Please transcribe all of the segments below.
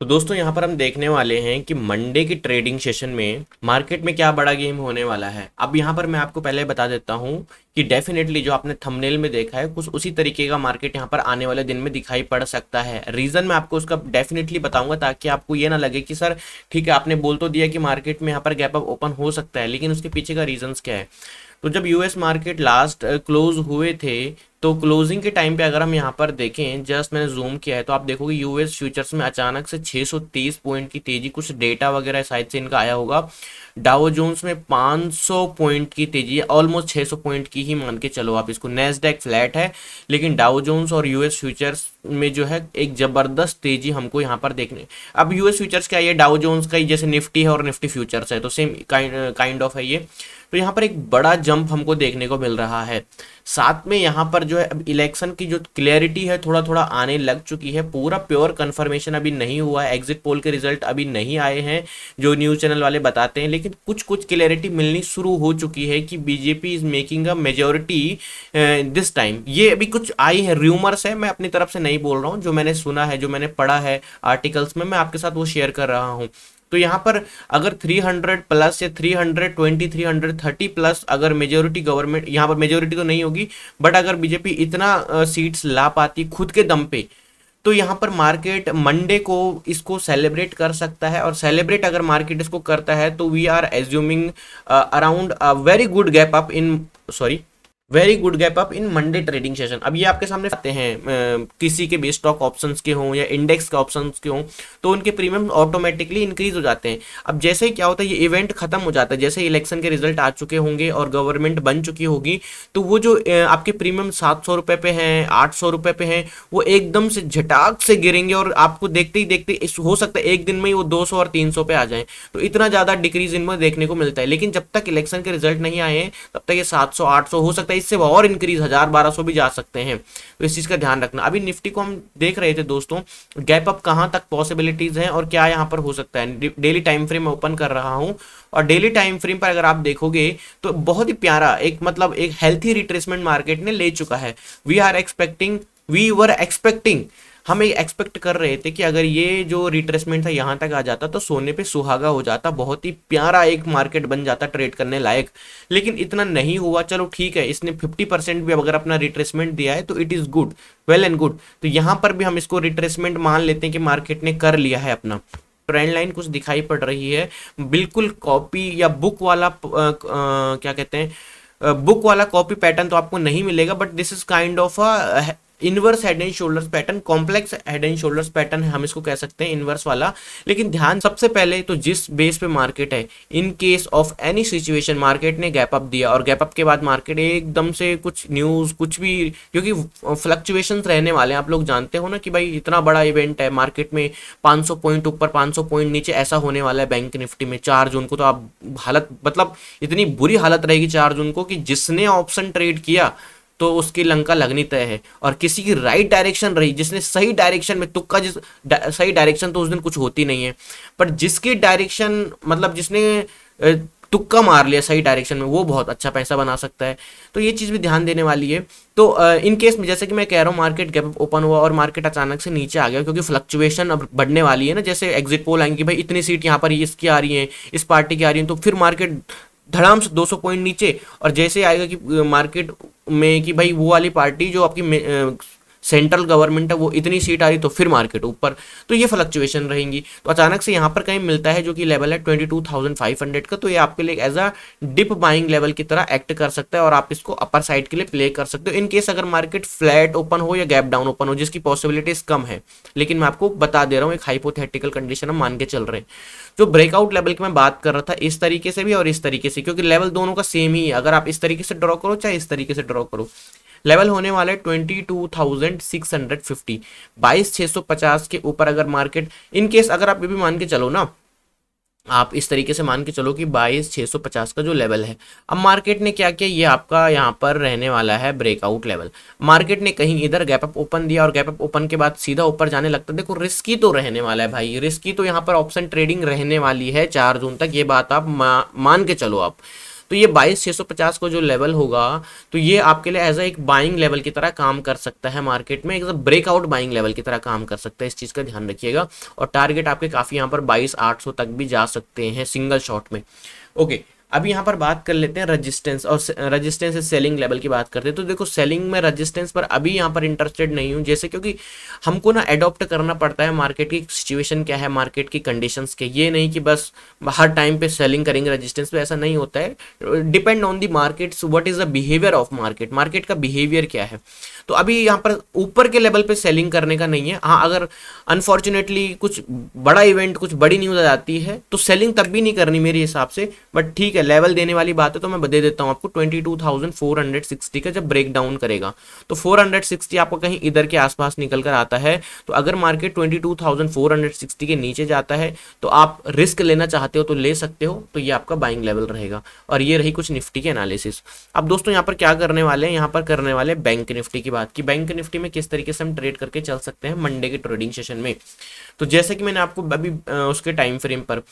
तो दोस्तों यहाँ पर हम देखने वाले हैं कि मंडे की ट्रेडिंग सेशन में मार्केट में क्या बड़ा गेम होने वाला है अब यहाँ पर मैं आपको पहले बता देता हूँ कि डेफिनेटली जो आपने थंबनेल में देखा है कुछ उसी तरीके का मार्केट यहाँ पर आने वाले दिन में दिखाई पड़ सकता है रीज़न मैं आपको उसका डेफिनेटली बताऊंगा ताकि आपको ये ना लगे कि सर ठीक है आपने बोल तो दिया कि मार्केट में यहाँ पर गैप अप ओपन हो सकता है लेकिन उसके पीछे का रीजन क्या है तो जब यूएस मार्केट लास्ट क्लोज हुए थे तो क्लोजिंग के टाइम पे अगर हम यहाँ पर देखें जस्ट मैंने जूम किया है तो आप देखोगे यूएस फ्यूचर्स में अचानक से 630 पॉइंट की तेजी कुछ डेटा वगैरह शायद से इनका आया होगा डाओ जोन्स में 500 पॉइंट की तेजी ऑलमोस्ट 600 पॉइंट की ही मान के चलो आप इसको नेस्डेक फ्लैट है लेकिन डाओ जोन्स और यूएस फ्यूचर्स में जो है एक जबरदस्त तेजी हमको यहाँ पर देखने अब यूएस फ्यूचर्स क्या है डाओ जोन्स का ही जैसे निफ्टी है और निफ्टी फ्यूचर्स है तो सेम काइंड ऑफ है ये तो यहाँ पर एक बड़ा जंप हमको देखने को मिल रहा है साथ में यहाँ पर जो है अब इलेक्शन की जो क्लियरिटी है थोड़ा थोड़ा आने लग चुकी है पूरा प्योर कंफर्मेशन अभी नहीं हुआ है एग्जिट पोल के रिजल्ट अभी नहीं आए हैं जो न्यूज़ चैनल वाले बताते हैं लेकिन कुछ कुछ क्लियरिटी मिलनी शुरू हो चुकी है कि BJP is making a majority this time ये अभी कुछ आई है र्यूमर्स है मैं अपनी तरफ से नहीं बोल रहा हूँ जो मैंने सुना है जो मैंने पढ़ा है आर्टिकल्स में मैं आपके साथ वो शेयर कर रहा हूँ तो यहाँ पर अगर 300 प्लस या 320 330 प्लस अगर मेजोरिटी गवर्नमेंट यहाँ पर मेजोरिटी तो नहीं होगी बट अगर बीजेपी इतना सीट्स ला पाती खुद के दम पे तो यहाँ पर मार्केट मंडे को इसको सेलिब्रेट कर सकता है और सेलिब्रेट अगर मार्केट इसको करता है तो we are assuming around very good gap up in sorry very good gap up in Monday trading session अब ये आपके सामने आते हैं किसी के भी स्टॉक ऑप्शंस के हों या इंडेक्स के ऑप्शंस के हों तो उनके प्रीमियम ऑटोमेटिकली इंक्रीज हो जाते हैं अब जैसे ही क्या होता है ये इवेंट खत्म हो जाता है जैसे इलेक्शन के रिजल्ट आ चुके होंगे और गवर्नमेंट बन चुकी होगी तो वो जो आपके प्रीमियम सात सौ रुपये पे हैं आठ सौ रुपये पे हैं वो एकदम से झटाक से गिरेंगे और आपको देखते ही देखते हो सकता है एक दिन में ही वो दो सौ और तीन सौ पे आ जाए तो इतना ज़्यादा डिक्रीज इनमें देखने को मिलता है लेकिन जब तक इलेक्शन के रिजल्ट नहीं आए तब तक ये सात सौ आठ सौ हो सकता है तेईस से वो और इंक्रीज हजार बारह सौ भी जा सकते हैं तो इस चीज़ का ध्यान रखना अभी निफ्टी को हम देख रहे थे दोस्तों गैप अप कहां तक पॉसिबिलिटीज़ हैं और क्या यहां पर हो सकता है डेली टाइम फ्रेम में ओपन कर रहा हूं और डेली टाइम फ्रेम पर अगर आप देखोगे तो बहुत ही प्यारा एक मतलब एक हेल्थी रिट्रेसमेंट मार्केट ने ले चुका है we are expecting we were expecting हम एक्सपेक्ट कर रहे थे कि अगर ये जो रिट्रेसमेंट था यहाँ तक आ जाता तो सोने पे सुहागा हो जाता बहुत ही प्यारा एक मार्केट बन जाता ट्रेड करने लायक लेकिन इतना नहीं हुआ चलो ठीक है इसने फिफ्टी परसेंट भी अगर अपना रिट्रेसमेंट दिया है तो it is good well and good तो यहाँ पर भी हम इसको रिट्रेसमेंट मान लेते हैं कि मार्केट ने कर लिया है अपना ट्रेंड लाइन कुछ दिखाई पड़ रही है बिल्कुल कॉपी या बुक वाला आ, आ, क्या कहते हैं बुक वाला कॉपी पैटर्न तो आपको नहीं मिलेगा but this is kind of a inverse head and shoulders pattern complex head and shoulders pattern हम इसको कह सकते हैं इनवर्स वाला लेकिन ध्यान सबसे पहले तो जिस बेस पे मार्केट है in case of any situation market ने गैप अप दिया और गैप अप के बाद मार्केट एकदम से कुछ न्यूज़ कुछ भी क्योंकि फ्लक्चुएशन रहने वाले हैं आप लोग जानते हो ना कि भाई इतना बड़ा इवेंट है मार्केट में 500 पॉइंट ऊपर 500 पॉइंट नीचे ऐसा होने वाला है बैंक निफ्टी में चार जून को तो आप हालत मतलब इतनी बुरी हालत रहेगी चार जून को कि जिसने ऑप्शन ट्रेड किया तो उसकी लंका लगनी तय है और किसी की राइट डायरेक्शन रही जिसने सही डायरेक्शन में तुक्का जिस डा, सही डायरेक्शन तो उस दिन कुछ होती नहीं है पर जिसकी डायरेक्शन मतलब जिसने तुक्का मार लिया सही डायरेक्शन में वो बहुत अच्छा पैसा बना सकता है तो ये चीज़ भी ध्यान देने वाली है तो इन केस में जैसे कि मैं कह रहा हूँ मार्केट गैप ओपन हुआ और मार्केट अचानक से नीचे आ गया क्योंकि फ्लक्चुएशन अब बढ़ने वाली है ना जैसे एग्जिट पोल आएंगे भाई इतनी सीट यहाँ पर इसकी आ रही है इस पार्टी की आ रही है तो फिर मार्केट धड़ाम से 200 पॉइंट नीचे और जैसे आएगा कि मार्केट में कि भाई वो वाली पार्टी जो आपकी सेंट्रल गवर्नमेंट है वो इतनी सीट आ रही तो फिर मार्केट ऊपर तो ये फ्लक्चुएशन रहेंगी तो अचानक से यहाँ पर कहीं मिलता है जो कि लेवल है twenty two thousand five hundred का तो ये आपके लिए as a dip buying level की तरह एक्ट कर सकता है और आप इसको अपर साइड के लिए प्ले कर सकते हो इन केस अगर मार्केट फ्लैट ओपन हो या गैप डाउन ओपन हो जिसकी पॉसिबिलिटीज कम है लेकिन मैं आपको बता दे रहा हूँ एक हाइपोथेटिकल कंडीशन हम मान के चल रहे हैं जो ब्रेकआउट लेवल की मैं बात कर रहा था इस तरीके से भी और इस तरीके से क्योंकि लेवल दोनों का सेम ही है अगर आप इस तरीके से ड्रॉ करो चाहे इस तरीके से ड्रॉ करो लेवल होने वाला है twenty two thousand six hundred fifty बाईस छह सौ पचास के ऊपर अगर मार्केट इनकेस अगर आप ये भी मान के चलो ना आप इस तरीके से मान के चलो कि बाईस छः सौ पचास का जो लेवल है अब मार्केट ने क्या किया ये आपका यहाँ पर रहने वाला है ब्रेकआउट लेवल मार्केट ने कहीं इधर गैप अप ओपन दिया और गैप अप ओपन के बाद सीधा ऊपर जाने लगता है देखो रिस्की तो रहने वाला है भाई रिस्की तो यहाँ पर ऑप्शन ट्रेडिंग रहने वाली है चार जून तक ये बात आप मा, मान के चलो आप तो ये बाईस छह सौ पचास को जो लेवल होगा तो ये आपके लिए एज ए एक बाइंग लेवल की तरह काम कर सकता है मार्केट में एक ब्रेकआउट बाइंग लेवल की तरह काम कर सकता है इस चीज़ का ध्यान रखिएगा और टारगेट आपके काफ़ी यहाँ पर बाईस आठ तक भी जा सकते हैं सिंगल शॉट में ओके अब यहाँ पर बात कर लेते हैं रजिस्टेंस और रजिस्टेंस से सेलिंग लेवल की बात करते हैं तो देखो सेलिंग में रजिस्टेंस पर अभी यहाँ पर इंटरेस्टेड नहीं हूँ जैसे क्योंकि हमको ना एडॉप्ट करना पड़ता है मार्केट की सिचुएशन क्या है मार्केट की कंडीशंस के ये नहीं कि बस हर टाइम पे सेलिंग करेंगे रजिस्टेंस पर ऐसा नहीं होता है depend on the market what is the behaviour of market market का बिहेवियर क्या है तो अभी यहाँ पर ऊपर के लेवल पे सेलिंग करने का नहीं है हाँ अगर अनफॉर्चुनेटली कुछ बड़ा इवेंट कुछ बड़ी न्यूज़ आ जाती है तो सेलिंग तब भी नहीं करनी मेरे हिसाब से बट ठीक है लेवल देने वाली बात है तो मैं दे देता हूँ आपको 22,460 का जब ब्रेक डाउन करेगा तो 460 आपको कहीं इधर के आसपास निकल कर आता है तो अगर मार्केट 22,460 के नीचे जाता है तो आप रिस्क लेना चाहते हो तो ले सकते हो तो ये आपका बाइंग लेवल रहेगा और ये रही कुछ निफ्टी के एनालिसिस अब दोस्तों यहाँ पर क्या करने वाले हैं यहाँ पर करने वाले बैंक निफ्टी की बात की बैंक निफ्टी में किस तरीके से हम ट्रेड करके चल सकते हैं मंडे के ट्रेडिंग सेशन में तो जैसे कि मैंने आपको अभी उसके टाइम फ्रेम पर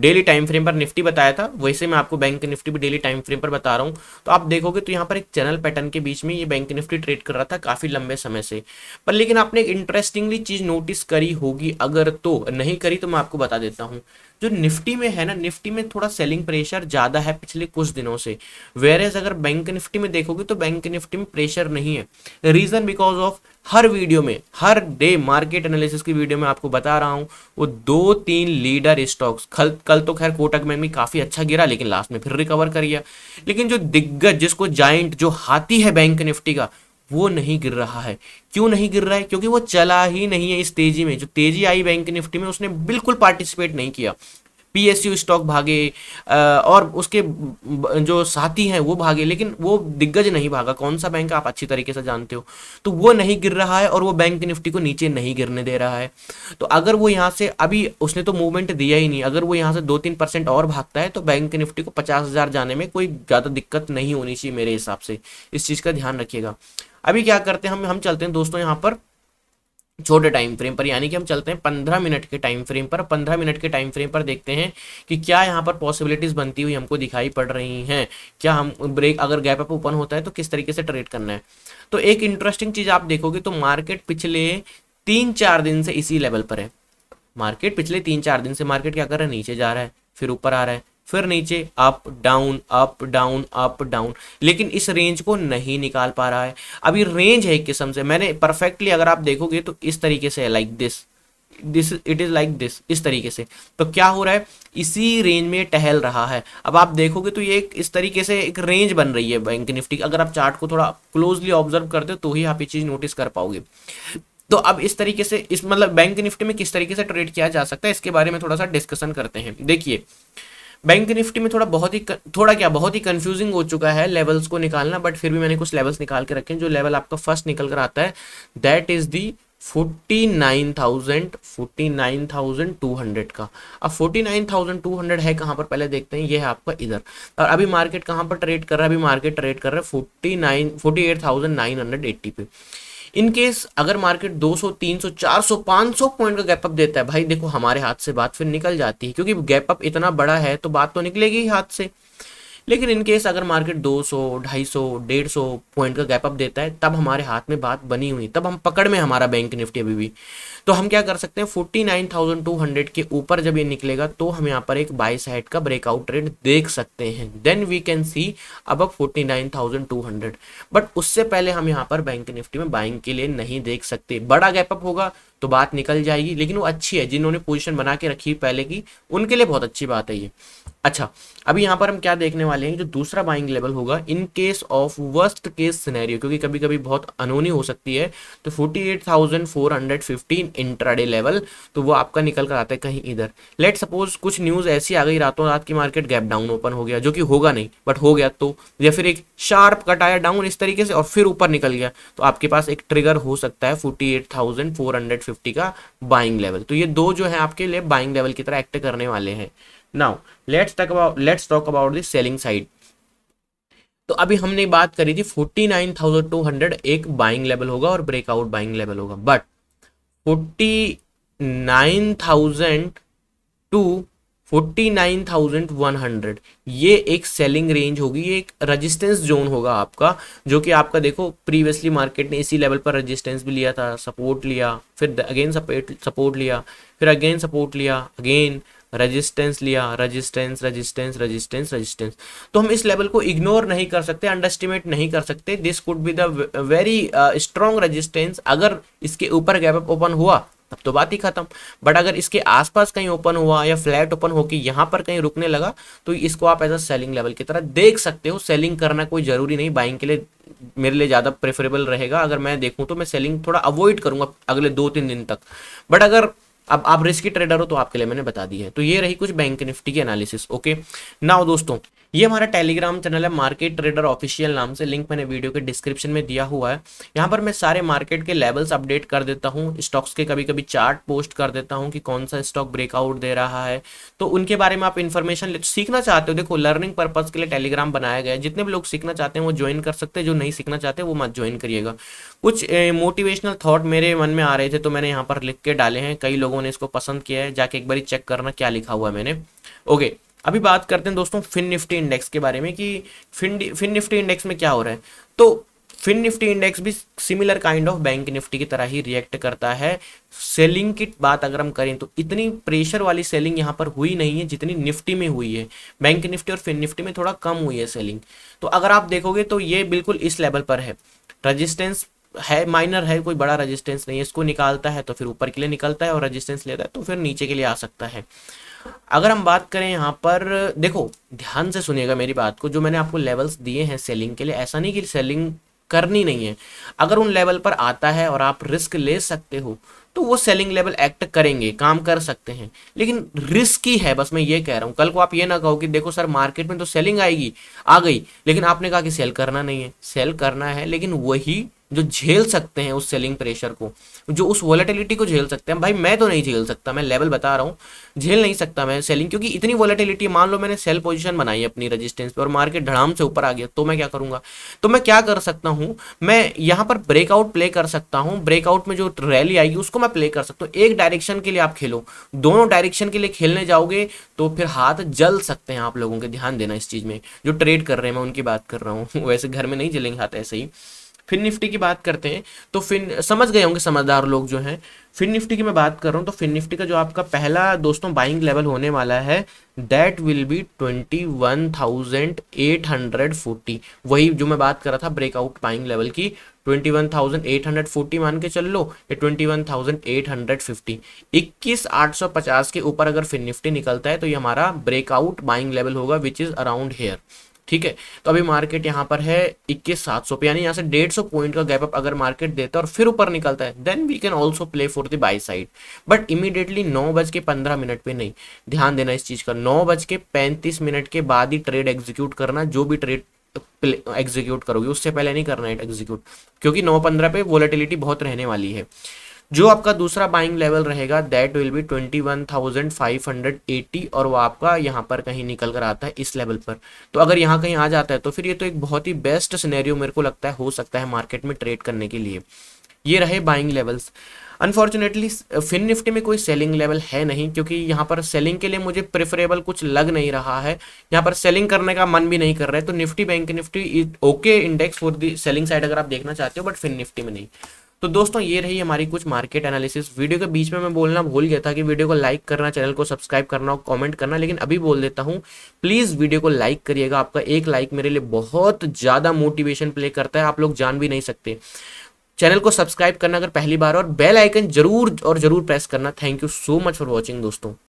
डेली टाइम फ्रेम पर निफ्टी बताया था था वैसे मैं आपको बैंक निफ्टी भी डेली टाइम फ्रेम पर बता रहा हूँ तो आप देखोगे तो यहाँ पर एक चैनल पैटर्न के बीच में ये बैंक निफ्टी ट्रेड कर रहा था काफ़ी लंबे समय से पर लेकिन आपने एक इंटरेस्टिंगली चीज़ नोटिस करी होगी अगर तो नहीं करी तो मैं आपको बता देता हूँ जो निफ्टी में है ना निफ्टी में थोड़ा सेलिंग प्रेशर ज़्यादा है पिछले कुछ दिनों से वेर एज अगर बैंक निफ्टी में देखोगे तो बैंक निफ्टी में प्रेशर नहीं है रीज़न बिकॉज ऑफ हर वीडियो में हर डे मार्केट एनालिसिस की वीडियो में आपको बता रहा हूँ वो दो तीन लीडर स्टॉक्स कल कल तो खैर कोटक में भी काफ़ी अच्छा गिरा लेकिन लास्ट में फिर रिकवर कर गया लेकिन जो दिग्गज जिसको जाइंट जो हाथी है बैंक निफ्टी का वो नहीं गिर रहा है क्यों नहीं गिर रहा है क्योंकि वो चला ही नहीं है इस तेजी में जो तेजी आई बैंक निफ्टी में उसने बिल्कुल पार्टिसिपेट नहीं किया पीएसयू स्टॉक भागे और उसके जो साथी हैं वो भागे लेकिन वो दिग्गज नहीं भागा कौन सा बैंक आप अच्छी तरीके से जानते हो तो वो नहीं गिर रहा है और वो बैंक निफ्टी को नीचे नहीं गिरने दे रहा है तो अगर वो यहाँ से अभी उसने तो मूवमेंट दिया ही नहीं अगर वो यहाँ से दो तीन परसेंट और भागता है तो बैंक निफ्टी को पचास हज़ार जाने में कोई ज़्यादा दिक्कत नहीं होनी चाहिए मेरे हिसाब से इस चीज़ का ध्यान रखिएगा अभी क्या करते हैं हम हम चलते हैं दोस्तों यहाँ पर छोटे टाइम फ्रेम पर यानी कि हम चलते हैं पंद्रह मिनट के टाइम फ्रेम पर पंद्रह मिनट के टाइम फ्रेम पर देखते हैं कि क्या यहाँ पर पॉसिबिलिटीज़ बनती हुई हमको दिखाई पड़ रही हैं क्या हम ब्रेक अगर गैप अप ओपन होता है तो किस तरीके से ट्रेड करना है तो एक इंटरेस्टिंग चीज़ आप देखोगे तो मार्केट पिछले तीन चार दिन से इसी लेवल पर है मार्केट पिछले तीन चार दिन से मार्केट क्या कर रहा है नीचे जा रहा है फिर ऊपर आ रहा है फिर नीचे up down up down up down लेकिन इस रेंज को नहीं निकाल पा रहा है अब ये रेंज है एक किस्म से मैंने परफेक्टली अगर आप देखोगे तो इस तरीके से है like this this it is like this इस तरीके से तो क्या हो रहा है इसी रेंज में टहल रहा है अब आप देखोगे तो ये एक इस तरीके से एक रेंज बन रही है बैंक निफ्टी अगर आप चार्ट को थोड़ा क्लोजली ऑब्जर्व करते हो तो ही आप ये चीज़ नोटिस कर पाओगे तो अब इस तरीके से इस मतलब बैंक निफ्टी में किस तरीके से ट्रेड किया जा सकता है इसके बारे में थोड़ा सा डिस्कशन करते हैं देखिए बैंक निफ्टी में थोड़ा बहुत ही थोड़ा क्या बहुत ही कंफ्यूजिंग हो चुका है लेवल्स को निकालना बट फिर भी मैंने कुछ लेवल्स निकाल के रखे हैं जो लेवल आपका फर्स्ट निकल कर आता है that is the forty nine thousand forty nine thousand two hundred का अब forty nine thousand two hundred है कहाँ पर पहले देखते हैं ये है आपका इधर और अभी मार्केट कहाँ पर ट्रेड कर रहा है अभी मार्केट ट्रेड कर रहा है forty nine forty eight thousand nine hundred eighty पे इनकेस अगर मार्केट 200 300 400 500 पॉइंट का गैप अप देता है भाई देखो हमारे हाथ से बात फिर निकल जाती है क्योंकि गैप अप इतना बड़ा है तो बात तो निकलेगी ही हाथ से लेकिन इन केस अगर मार्केट 200 250 150 पॉइंट का गैप अप देता है तब हमारे हाथ में बात बनी हुई तब हम पकड़ में हमारा बैंक निफ्टी अभी भी तो हम क्या कर सकते हैं 49,200 के ऊपर जब ये निकलेगा तो हम यहाँ पर एक बाई साइड का ब्रेकआउट ट्रेंड देख सकते हैं देन वी कैन सी अब forty nine thousand two hundred but उससे पहले हम यहाँ पर बैंक निफ्टी में बाइंग के लिए नहीं देख सकते बड़ा गैपअप होगा तो बात निकल जाएगी लेकिन वो अच्छी है जिन्होंने पोजीशन बना के रखी पहले की उनके लिए बहुत अच्छी बात है ये अच्छा अभी यहाँ पर हम क्या देखने वाले हैं जो दूसरा बाइंग लेवल होगा in case of worst case scenario क्योंकि कभी कभी बहुत अनोनी हो सकती है तो 48,415 इंट्राडे लेवल तो वो आपका निकल कर आता है कहीं इधर लेट सपोज कुछ न्यूज़ ऐसी आ गई रातों रात की मार्केट गैप डाउन ओपन हो गया जो कि होगा नहीं बट हो गया तो या फिर एक शार्प कट आया डाउन इस तरीके से और फिर ऊपर निकल गया तो आपके पास एक ट्रिगर हो सकता है फोर्टी का बाइंग लेवल तो ये दो जो है आपके लिए बाइंग लेवल की तरह एक्ट करने वाले हैं now let's talk about let's talk about the selling side तो अभी हमने बात करी थी 49,200 एक बाइंग लेवल होगा और ब्रेकआउट बाइंग लेवल होगा but forty nine thousand two forty nine thousand one hundred ये एक सेलिंग रेंज होगी ये एक रजिस्टेंस जोन होगा आपका जो कि आपका देखो प्रीवियसली मार्केट ने इसी लेवल पर रजिस्टेंस भी लिया था सपोर्ट लिया फिर अगेन सपोर्ट सपोर्ट लिया फिर अगेन सपोर्ट लिया अगेन रेजिस्टेंस लिया रेजिस्टेंस रेजिस्टेंस रेजिस्टेंस रेजिस्टेंस तो हम इस लेवल को इग्नोर नहीं कर सकते अंडरस्टिमेट नहीं कर सकते this could be the very strong resistance अगर इसके ऊपर गैप अप ओपन हुआ तब तो बात ही खत्म बट अगर इसके आसपास कहीं ओपन हुआ या फ्लैट ओपन होकर यहाँ पर कहीं रुकने लगा तो इसको आप एज अ सेलिंग लेवल की तरह देख सकते हो सेलिंग करना कोई जरूरी नहीं बाइंग के लिए मेरे लिए ज़्यादा प्रेफरेबल रहेगा अगर मैं देखूँ तो मैं सेलिंग थोड़ा अवॉइड करूँगा अगले दो तीन दिन तक बट अगर अब आप रिस्की ट्रेडर हो तो आपके लिए मैंने बता दी है तो ये रही कुछ बैंक निफ्टी की एनालिसिस ओके नाउ दोस्तों ये हमारा टेलीग्राम चैनल है मार्केट ट्रेडर ऑफिशियल नाम से लिंक मैंने वीडियो के डिस्क्रिप्शन में दिया हुआ है यहाँ पर मैं सारे मार्केट के लेवल्स अपडेट कर देता हूँ स्टॉक्स के कभी कभी चार्ट पोस्ट कर देता हूँ कि कौन सा स्टॉक ब्रेकआउट दे रहा है तो उनके बारे में आप इन्फॉर्मेशन सीखना चाहते हो देखो लर्निंग पर्पज के लिए टेलीग्राम बनाया गया है जितने भी लोग सीखना चाहते हैं वो ज्वाइन कर सकते हैं जो नहीं सीखना चाहते वो मत ज्वाइन करिएगा कुछ मोटिवेशनल थॉट मेरे मन में आ रहे थे तो मैंने यहाँ पर लिख के डाले हैं कई लोगों ने इसको पसंद किया है जाके एक बार चेक करना क्या लिखा हुआ है मैंने ओके अभी बात करते हैं दोस्तों फिन निफ्टी इंडेक्स के बारे में कि फिन फिन निफ्टी इंडेक्स में क्या हो रहा है तो फिन निफ्टी इंडेक्स भी similar kind of bank Nifty की तरह ही रिएक्ट करता है सेलिंग की बात अगर हम करें तो इतनी प्रेशर वाली सेलिंग यहाँ पर हुई नहीं है जितनी निफ्टी में हुई है बैंक निफ्टी और फिन निफ्टी में थोड़ा कम हुई है सेलिंग तो अगर आप देखोगे तो ये बिल्कुल इस लेवल पर है रजिस्टेंस है माइनर है कोई बड़ा रजिस्टेंस नहीं है इसको निकालता है तो फिर ऊपर के लिए निकलता है और रजिस्टेंस लेता है तो फिर नीचे के लिए आ सकता है अगर हम बात करें यहाँ पर देखो ध्यान से सुनिएगा मेरी बात को जो मैंने आपको लेवल्स दिए हैं सेलिंग के लिए ऐसा नहीं कि सेलिंग करनी नहीं है अगर उन लेवल पर आता है और आप रिस्क ले सकते हो तो वो सेलिंग लेवल एक्ट करेंगे काम कर सकते हैं लेकिन रिस्क ही है बस मैं ये कह रहा हूँ कल को आप ये ना कहो कि देखो सर मार्केट में तो सेलिंग आएगी आ गई लेकिन आपने कहा कि सेल करना नहीं है सेल करना है लेकिन वही जो झेल सकते हैं उस सेलिंग प्रेशर को जो उस वॉलेटिलिटी को झेल सकते हैं भाई मैं तो नहीं झेल सकता मैं लेवल बता रहा हूँ झेल नहीं सकता मैं सेलिंग क्योंकि इतनी वॉलेटिलिटी मान लो मैंने सेल पोजिशन बनाई अपनी रजिस्टेंस पर और मार्केट धड़ाम से ऊपर आ गया तो मैं क्या करूँगा तो मैं क्या कर सकता हूँ मैं यहाँ पर ब्रेकआउट प्ले कर सकता हूँ ब्रेकआउट में जो रैली आएगी उसको मैं प्ले कर सकता हूँ एक डायरेक्शन के लिए आप खेलो दोनों डायरेक्शन के लिए खेलने जाओगे तो फिर हाथ जल सकते हैं आप लोगों के ध्यान देना इस चीज़ में जो ट्रेड कर रहे हैं मैं उनकी बात कर रहा हूँ वैसे घर में नहीं जलेंगे हाथ ऐसे ही फिन निफ्टी की बात करते हैं तो फिन समझ गए होंगे समझदार लोग जो हैं फिन निफ्टी की मैं बात कर रहा हूँ तो फिन निफ्टी का जो आपका पहला दोस्तों बाइंग लेवल होने वाला है that will be twenty one thousand eight hundred forty वही जो मैं बात कर रहा था ब्रेकआउट बाइंग लेवल की twenty one thousand eight hundred forty मान के चल लो ये twenty one thousand eight hundred fifty इक्कीस आठ सौ पचास के ऊपर अगर फिन निफ्टी निकलता है तो ये हमारा ब्रेकआउट बाइंग लेवल होगा विच इज़ अराउंड हेयर ठीक है तो अभी मार्केट यहां पर है इक्कीस सात सौ यानी यहां से डेढ़ सौ पॉइंट का गैप अप अगर मार्केट देता है और फिर ऊपर निकलता है then we can also play for the buy side but immediately नौ बज के पंद्रह मिनट पे नहीं ध्यान देना इस चीज़ का नौ बज के पैंतीस मिनट के बाद ही ट्रेड एग्जीक्यूट करना जो भी ट्रेड एग्जीक्यूट करोगे उससे पहले नहीं करना है एग्जीक्यूट क्योंकि नौ पंद्रह पे वोलेटिलिटी बहुत रहने वाली है जो आपका दूसरा बाइंग लेवल रहेगा that will be twenty one thousand five hundred और वो आपका यहाँ पर कहीं निकल कर आता है इस लेवल पर तो अगर यहाँ कहीं आ जाता है तो फिर ये तो एक बहुत ही बेस्ट सिनेरियो मेरे को लगता है हो सकता है मार्केट में ट्रेड करने के लिए ये रहे buying levels unfortunately Fin Nifty में कोई सेलिंग लेवल है नहीं क्योंकि यहाँ पर सेलिंग के लिए मुझे प्रेफरेबल कुछ लग नहीं रहा है यहाँ पर सेलिंग करने का मन भी नहीं कर रहा है तो Nifty bank Nifty okay index for the selling side अगर आप देखना चाहते हो बट फिन निफ्टी में नहीं तो दोस्तों ये रही हमारी कुछ मार्केट एनालिसिस वीडियो के बीच में मैं बोलना भूल गया था कि वीडियो को लाइक करना चैनल को सब्सक्राइब करना और कमेंट करना लेकिन अभी बोल देता हूँ प्लीज़ वीडियो को लाइक करिएगा आपका एक लाइक मेरे लिए बहुत ज़्यादा मोटिवेशन प्ले करता है आप लोग जान भी नहीं सकते चैनल को सब्सक्राइब करना अगर पहली बार और बेल आइकन जरूर और जरूर प्रेस करना thank you so much for watching दोस्तों